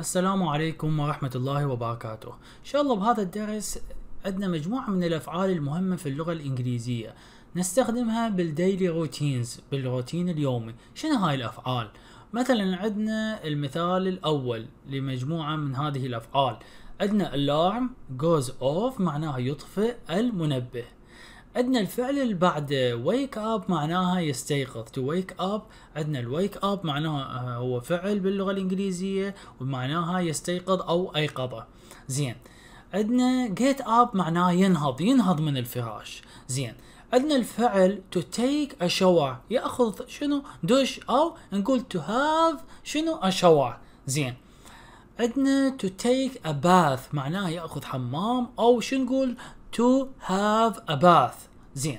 السلام عليكم ورحمة الله وبركاته إن شاء الله بهذا الدرس عندنا مجموعة من الأفعال المهمة في اللغة الإنجليزية نستخدمها بالديلي روتينز بالروتين اليومي شنو هاي الأفعال مثلا عندنا المثال الأول لمجموعة من هذه الأفعال عندنا alarm goes off معناها يطفئ المنبه عندنا الفعل اللي بعد wake up معناها يستيقظ to wake up عندنا الويك اب معناها آه، هو فعل باللغة الإنجليزية ومعناها يستيقظ أو أيقظه زين عندنا get up معناها ينهض ينهض من الفراش زين عندنا الفعل to take a shower ياخذ شنو دش او نقول to have شنو a shower زين عندنا to take a bath معناها ياخذ حمام او شو نقول to have a bath زين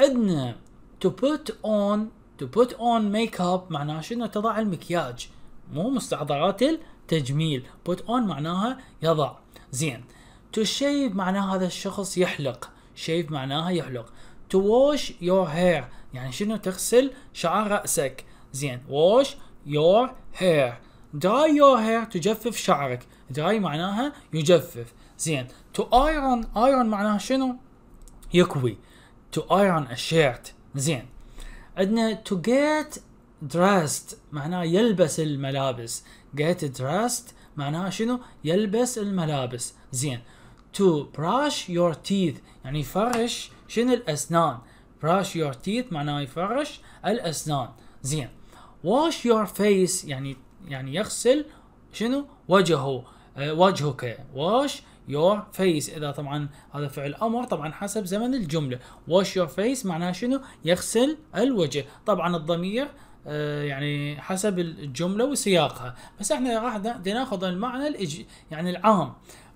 عندنا to put on to put on makeup معناها شنو تضع المكياج مو مستحضرات التجميل put on معناها يضع زين to shave معناها هذا الشخص يحلق shave معناها يحلق to wash your hair يعني شنو تغسل شعر رأسك زين wash your hair dry your hair تجفف شعرك dry معناها يجفف زين تو ايرون ايرون معناها شنو؟ يكوي تو ايرون الشيرت زين عندنا تو جيت دراست معناه يلبس الملابس جيت دراست معناها شنو يلبس الملابس زين تو براش يور تيث يعني يفرش شنو الاسنان براش يور تيث معناه يفرش الاسنان زين واش يور فيس يعني يعني يغسل شنو وجهه آه، وجهك واش your face اذا طبعا هذا فعل امر طبعا حسب زمن الجمله wash your face معناها شنو يغسل الوجه طبعا الضمير آه، يعني حسب الجمله وسياقها بس احنا راح ناخذ المعنى الإج... يعني العام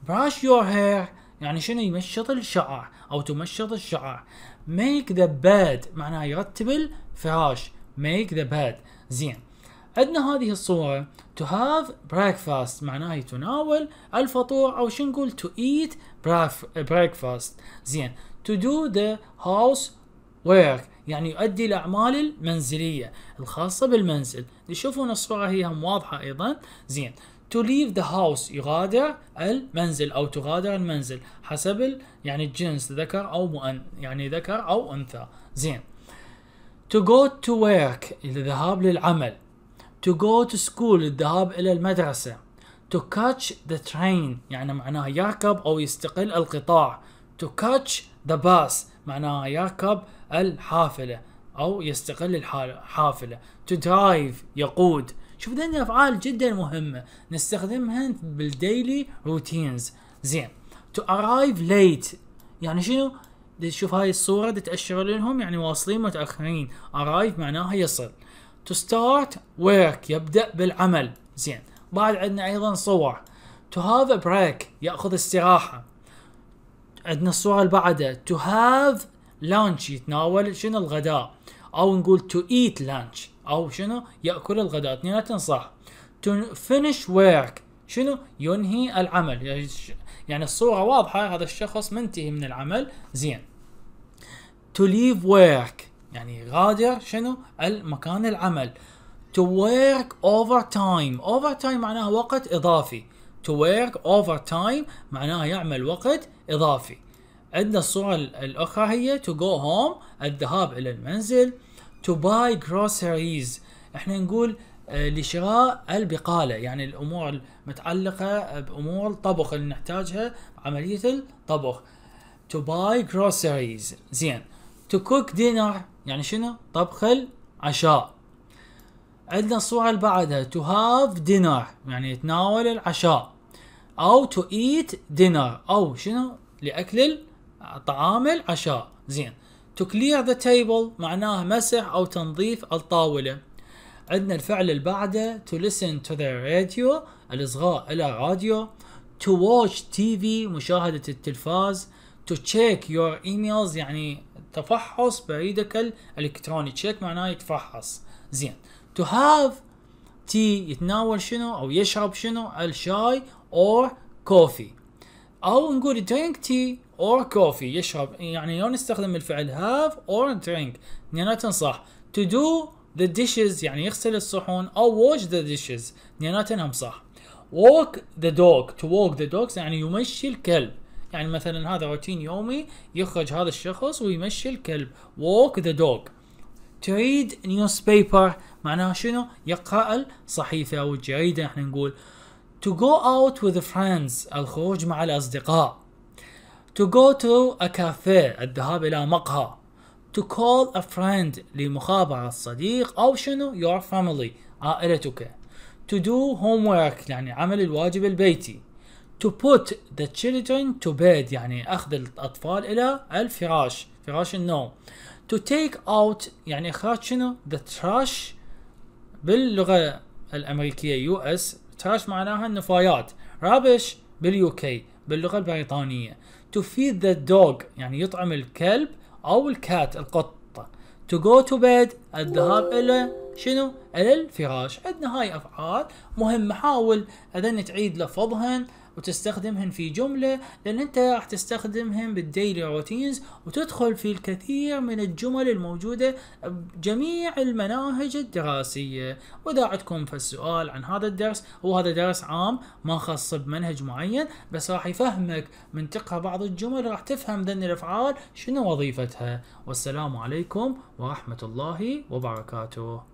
brush your hair يعني شنو يمشط الشعر او تمشط الشعر make the bed معناها يرتب الفراش make the bed زين عندنا هذه الصوره to have breakfast معناه يتناول الفطور او شو نقول to eat breakfast زين to do the house work يعني يؤدي الاعمال المنزليه الخاصه بالمنزل تشوفون الصوره هي هم واضحه ايضا زين to leave the house يغادر المنزل او تغادر المنزل حسب يعني الجنس ذكر او مؤن يعني ذكر او انثى زين to go to work الذهاب للعمل to go to school الذهاب الى المدرسه to catch the train يعني معناها يركب او يستقل القطاع to catch the bus معناها يركب الحافله او يستقل الحافله to drive يقود شوف ذني افعال جدا مهمه نستخدمها بالديلي روتينز زين to arrive late يعني شنو تشوف هاي الصوره تاشر لهم يعني واصلين متاخرين arrive معناها يصل تو ستارت ورك يبدأ بالعمل زين بعد عندنا أيضا صور تو هاف ا بريك يأخذ استراحة عندنا الصورة اللي بعدها تو هاف لانش يتناول شنو الغداء أو نقول تو ايت لانش أو شنو يأكل الغداء اثنيناتهم صح تو finish ورك شنو ينهي العمل يعني, يعني الصورة واضحة هذا الشخص منتهي من العمل زين to leave work يعني غادر شنو المكان العمل to work overtime overtime معناها وقت اضافي to work overtime معناها يعمل وقت اضافي عندنا الصورة الأخرى هي to go home الذهاب إلى المنزل to buy groceries احنا نقول آه، لشراء البقالة يعني الأمور المتعلقة بأمور الطبخ اللي نحتاجها عملية الطبخ to buy groceries زين to cook dinner يعني شنو طبخ العشاء عندنا الصورة اللي بعدها to have dinner يعني يتناول العشاء أو to eat dinner أو شنو لأكل طعام العشاء زين to clear the table معناه مسح أو تنظيف الطاولة عندنا الفعل اللي بعده to listen to the radio الإصغاء إلى راديو to watch TV مشاهدة التلفاز to check your emails يعني تفحص بريدك الالكتروني تشيك معناه يتفحص زين تو هاف تي يتناول شنو او يشرب شنو الشاي اور كوفي او نقول درينك تي اور كوفي يشرب يعني لو نستخدم الفعل هاف اور درينك اثنيناتهم صح تو دو ذا ديشز يعني يغسل الصحون او واش ذا ديشز اثنيناتهم صح walk the dog to walk the dogs يعني يمشي الكلب يعني مثلا هذا روتين يومي يخرج هذا الشخص ويمشي الكلب ووك ذا دوغ تريد نيوز بيبر معناها شنو يقرا الصحيفه او الجريده احنا نقول to go out with friends الخروج مع الأصدقاء to go to a cafe الذهاب إلى مقهى to call a friend لمخابرة الصديق أو شنو your family عائلتك to do homework يعني عمل الواجب البيتي to put the children to bed يعني اخذ الاطفال الى الفراش فراش النوم to take out يعني اخراج شنو the trash باللغه الامريكيه يو اس تراش معناها النفايات رابش باليو كي باللغه البريطانيه to feed the dog يعني يطعم الكلب او الكات القطه to go to bed الذهاب الى شنو الى الفراش عندنا هاي افعال مهمه حاول اذن تعيد لفظهن وتستخدمهن في جملة لأن أنت راح تستخدمهن بالديلي روتينز وتدخل في الكثير من الجمل الموجودة بجميع المناهج الدراسية وإذا عندكم السؤال عن هذا الدرس هو هذا درس عام ما خاص بمنهج معين بس راح يفهمك من تقرأ بعض الجمل راح تفهم ذن الأفعال شنو وظيفتها والسلام عليكم ورحمة الله وبركاته